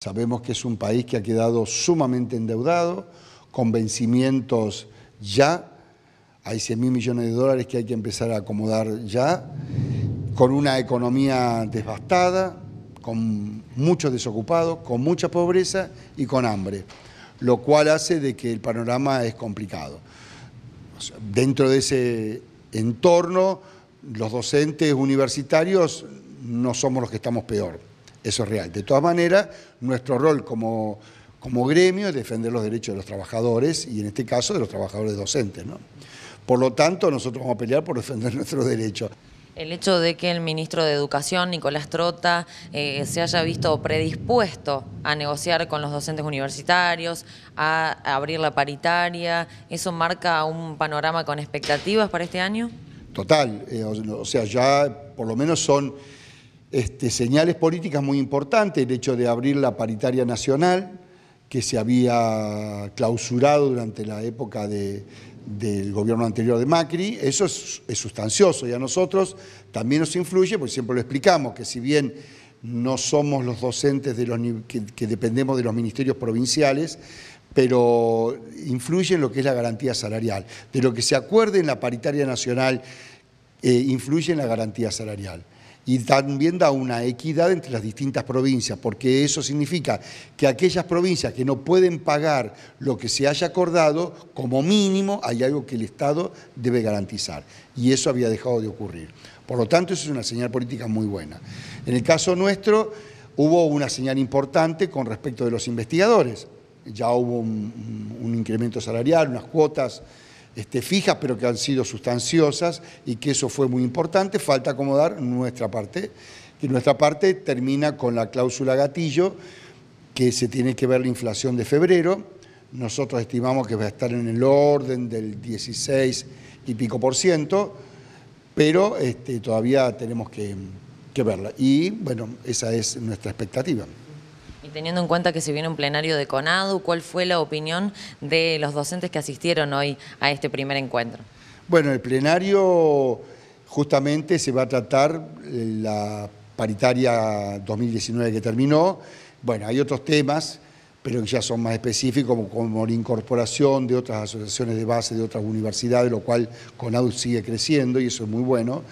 Sabemos que es un país que ha quedado sumamente endeudado, con vencimientos ya, hay 100 millones de dólares que hay que empezar a acomodar ya, con una economía devastada, con muchos desocupados, con mucha pobreza y con hambre, lo cual hace de que el panorama es complicado. dentro de ese entorno, los docentes universitarios no somos los que estamos peor. Eso es real. De todas maneras, nuestro rol como, como gremio es defender los derechos de los trabajadores y en este caso de los trabajadores docentes. ¿no? Por lo tanto, nosotros vamos a pelear por defender nuestros derechos. El hecho de que el ministro de Educación, Nicolás Trota, eh, se haya visto predispuesto a negociar con los docentes universitarios, a abrir la paritaria, ¿eso marca un panorama con expectativas para este año? Total, eh, o sea, ya por lo menos son este, señales políticas muy importantes, el hecho de abrir la paritaria nacional, que se había clausurado durante la época del gobierno anterior de Macri, eso es, sustancioso y a nosotros también nos influye, porque siempre lo explicamos, que si bien no somos los docentes que, dependemos de los ministerios provinciales, pero influye en lo que es la garantía salarial. De lo que se acuerde en la paritaria nacional, eh, influye en la garantía salarial y también da una equidad entre las distintas provincias, porque eso significa que aquellas provincias que no pueden pagar lo que se haya acordado, como mínimo hay algo que el Estado debe garantizar. Y eso había dejado de ocurrir. Por lo tanto, eso es una señal política muy buena. En el caso nuestro, hubo una señal importante con respecto de los investigadores. Ya hubo un, un incremento salarial, unas cuotas este, fijas, pero que han sido sustanciosas y que eso fue muy importante. Falta acomodar nuestra parte, que nuestra parte termina con la cláusula gatillo, que se tiene que ver la inflación de febrero. Nosotros estimamos que va a estar en el orden del 16 y pico por ciento, pero este, todavía tenemos que verla. Y bueno, esa es nuestra expectativa. Y teniendo en cuenta que se viene un plenario de CONADU, ¿cuál fue la opinión de los docentes que asistieron hoy a este primer encuentro? Bueno, el plenario justamente se va a tratar eh, la paritaria 2019 que terminó. Bueno, hay otros temas, pero que ya son más específicos, como, como la incorporación de otras asociaciones de base de otras universidades, lo cual CONADU sigue creciendo y eso es muy bueno.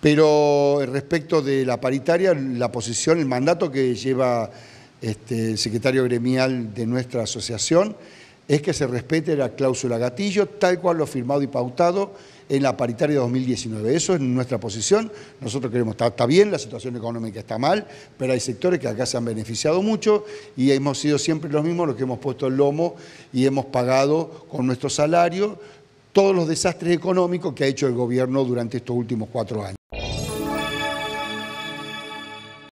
Pero respecto de la paritaria, la posición, el mandato que lleva este, el secretario gremial de nuestra asociación es que se respete la cláusula gatillo, tal cual lo firmado y pautado en la paritaria 2019. Eso es nuestra posición. Nosotros queremos, está, está bien, la situación económica está mal, pero hay sectores que acá se han beneficiado mucho y hemos sido siempre los mismos los que hemos puesto el lomo y hemos pagado con nuestro salario todos los desastres económicos que ha hecho el gobierno durante estos últimos cuatro años.